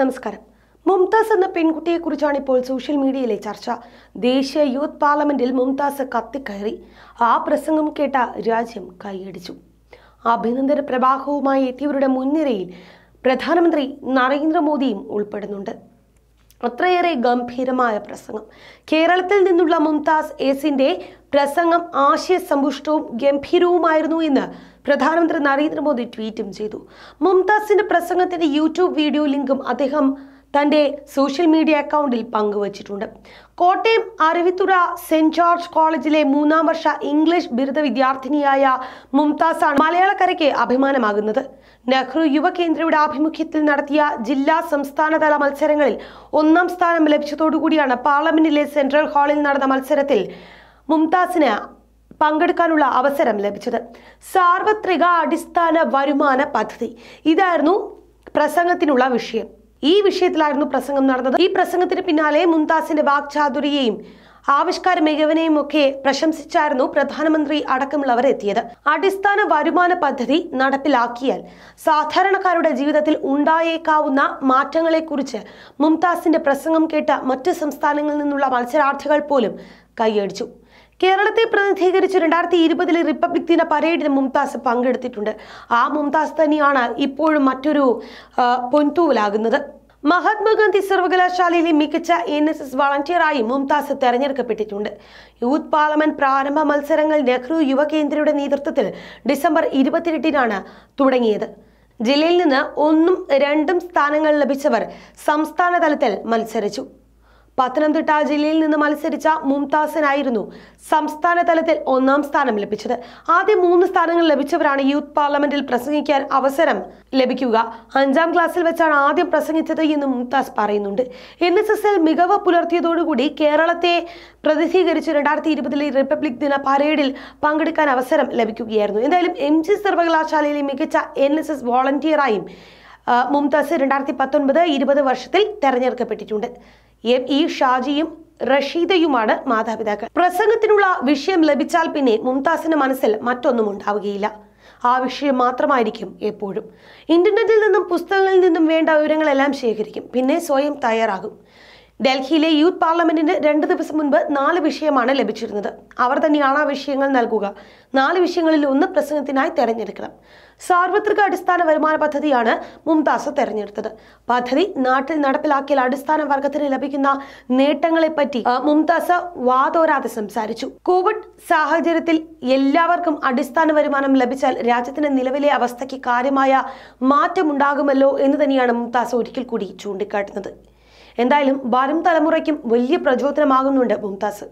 നമസ്കാരം മുംതാസ് എന്ന പെൺകുട്ടിയെക്കുറിച്ചാണ് ഇപ്പോൾ സോഷ്യൽ മീഡിയയിലെ ചർച്ച ദേശീയ യൂത്ത് പാർലമെന്റിൽ മുംതാസ് കത്തിക്കയറി ആ പ്രസംഗം കേട്ട രാജ്യം കൈയടിച്ചു അഭിനന്ദന പ്രവാഹവുമായി എത്തിയവരുടെ മുൻനിരയിൽ പ്രധാനമന്ത്രി നരേന്ദ്രമോദിയും ഉൾപ്പെടുന്നുണ്ട് അത്രയേറെ ഗംഭീരമായ പ്രസംഗം കേരളത്തിൽ നിന്നുള്ള മുംതാസ് എസിന്റെ പ്രസംഗം ആശയസമ്പുഷ്ടവും ഗംഭീരവുമായിരുന്നു എന്ന് പ്രധാനമന്ത്രി നരേന്ദ്രമോദി ട്വീറ്റും ചെയ്തു മുംതാസിന്റെ പ്രസംഗത്തിന്റെ യൂട്യൂബ് വീഡിയോ ലിങ്കും അദ്ദേഹം തൻ്റെ സോഷ്യൽ മീഡിയ അക്കൗണ്ടിൽ പങ്കുവച്ചിട്ടുണ്ട് കോട്ടയം അറിവിത്തുറ സെൻറ്റ് ജോർജ് കോളേജിലെ മൂന്നാം വർഷ ഇംഗ്ലീഷ് ബിരുദ വിദ്യാർത്ഥിനിയായ മുംതാസാണ് മലയാളക്കരയ്ക്ക് അഭിമാനമാകുന്നത് നെഹ്റു യുവകേന്ദ്രയുടെ ആഭിമുഖ്യത്തിൽ നടത്തിയ ജില്ലാ സംസ്ഥാനതല മത്സരങ്ങളിൽ ഒന്നാം സ്ഥാനം ലഭിച്ചതോടുകൂടിയാണ് പാർലമെന്റിലെ സെൻട്രൽ ഹാളിൽ നടന്ന മത്സരത്തിൽ മുംതാസിന് പങ്കെടുക്കാനുള്ള അവസരം ലഭിച്ചത് സാർവത്രിക അടിസ്ഥാന വരുമാന പദ്ധതി ഇതായിരുന്നു പ്രസംഗത്തിനുള്ള വിഷയം ഈ വിഷയത്തിലായിരുന്നു പ്രസംഗം നടന്നത് ഈ പ്രസംഗത്തിന് പിന്നാലെ മുംതാസിന്റെ വാക്ചാതുരിയെയും ആവിഷ്കാര മികവിനെയും ഒക്കെ പ്രശംസിച്ചായിരുന്നു പ്രധാനമന്ത്രി അടക്കമുള്ളവർ എത്തിയത് അടിസ്ഥാന വരുമാന പദ്ധതി നടപ്പിലാക്കിയാൽ സാധാരണക്കാരുടെ ജീവിതത്തിൽ ഉണ്ടായേക്കാവുന്ന മാറ്റങ്ങളെക്കുറിച്ച് മുംതാസിന്റെ പ്രസംഗം കേട്ട മറ്റ് സംസ്ഥാനങ്ങളിൽ നിന്നുള്ള മത്സരാർത്ഥികൾ പോലും കൈയടിച്ചു കേരളത്തെ പ്രതിനിധീകരിച്ച് രണ്ടായിരത്തി ഇരുപതിലെ റിപ്പബ്ലിക് ദിന പരേഡിന് മുംതാസ് പങ്കെടുത്തിട്ടുണ്ട് ആ മുംതാസ് തന്നെയാണ് ഇപ്പോഴും മറ്റൊരു പൊൻതൂവലാകുന്നത് മഹാത്മാഗാന്ധി സർവകലാശാലയിലെ മികച്ച എൻ എസ് എസ് വളണ്ടിയറായി മുംതാസ് തെരഞ്ഞെടുക്കപ്പെട്ടിട്ടുണ്ട് യൂത്ത് പാർലമെന്റ് പ്രാരംഭ മത്സരങ്ങൾ നെഹ്റു യുവകേന്ദ്രയുടെ നേതൃത്വത്തിൽ ഡിസംബർ ഇരുപത്തിയെട്ടിനാണ് തുടങ്ങിയത് ജില്ലയിൽ നിന്ന് ഒന്നും രണ്ടും സ്ഥാനങ്ങൾ ലഭിച്ചവർ സംസ്ഥാന തലത്തിൽ മത്സരിച്ചു പത്തനംതിട്ട ജില്ലയിൽ നിന്ന് മത്സരിച്ച മുംതാസിനായിരുന്നു സംസ്ഥാന തലത്തിൽ ഒന്നാം സ്ഥാനം ലഭിച്ചത് ആദ്യ മൂന്ന് സ്ഥാനങ്ങൾ ലഭിച്ചവരാണ് യൂത്ത് പാർലമെന്റിൽ പ്രസംഗിക്കാൻ അവസരം ലഭിക്കുക അഞ്ചാം ക്ലാസ്സിൽ വെച്ചാണ് ആദ്യം പ്രസംഗിച്ചത് എന്ന് മുംതാസ് പറയുന്നുണ്ട് എൻ എസ് എൽ മികവ് പുലർത്തിയതോടുകൂടി കേരളത്തെ പ്രതിനിധീകരിച്ച് രണ്ടായിരത്തി ഇരുപതിലെ റിപ്പബ്ലിക് ദിന പരേഡിൽ പങ്കെടുക്കാൻ അവസരം ലഭിക്കുകയായിരുന്നു എന്തായാലും എം ജി സർവകലാശാലയിലെ മികച്ച എൻ എസ് എസ് വോളണ്ടിയറായും മുംതാസ് രണ്ടായിരത്തി പത്തൊൻപത് ഇരുപത് വർഷത്തിൽ തെരഞ്ഞെടുക്കപ്പെട്ടിട്ടുണ്ട് ഈ ഇ ഷാജിയും റഷീദയുമാണ് മാതാപിതാക്കൾ പ്രസംഗത്തിനുള്ള വിഷയം ലഭിച്ചാൽ പിന്നെ മുംതാസിന് മനസ്സിൽ മറ്റൊന്നും ഉണ്ടാവുകയില്ല ആ വിഷയം മാത്രമായിരിക്കും എപ്പോഴും ഇന്റർനെറ്റിൽ നിന്നും പുസ്തകങ്ങളിൽ നിന്നും വേണ്ട വിവരങ്ങളെല്ലാം ശേഖരിക്കും പിന്നെ സ്വയം തയ്യാറാകും ഡൽഹിയിലെ യൂത്ത് പാർലമെന്റിന് രണ്ട് ദിവസം മുൻപ് നാല് വിഷയമാണ് ലഭിച്ചിരുന്നത് അവർ തന്നെയാണ് ആ വിഷയങ്ങൾ നൽകുക നാല് വിഷയങ്ങളിൽ ഒന്ന് പ്രസംഗത്തിനായി തെരഞ്ഞെടുക്കണം സാർവത്രിക അടിസ്ഥാന വരുമാന പദ്ധതിയാണ് മുംതാസ് തെരഞ്ഞെടുത്തത് പദ്ധതി നാട്ടിൽ നടപ്പിലാക്കിയാൽ അടിസ്ഥാന വർഗത്തിന് ലഭിക്കുന്ന നേട്ടങ്ങളെപ്പറ്റി മുംതാസ് വാതോരാതെ സംസാരിച്ചു കോവിഡ് സാഹചര്യത്തിൽ എല്ലാവർക്കും അടിസ്ഥാന വരുമാനം ലഭിച്ചാൽ രാജ്യത്തിന്റെ നിലവിലെ അവസ്ഥയ്ക്ക് കാര്യമായ മാറ്റമുണ്ടാകുമല്ലോ എന്ന് തന്നെയാണ് മുംതാസ് ഒരിക്കൽ കൂടി ചൂണ്ടിക്കാട്ടുന്നത് എന്തായാലും വരും തലമുറയ്ക്കും വലിയ പ്രചോദനമാകുന്നുണ്ട് മുംതാസ്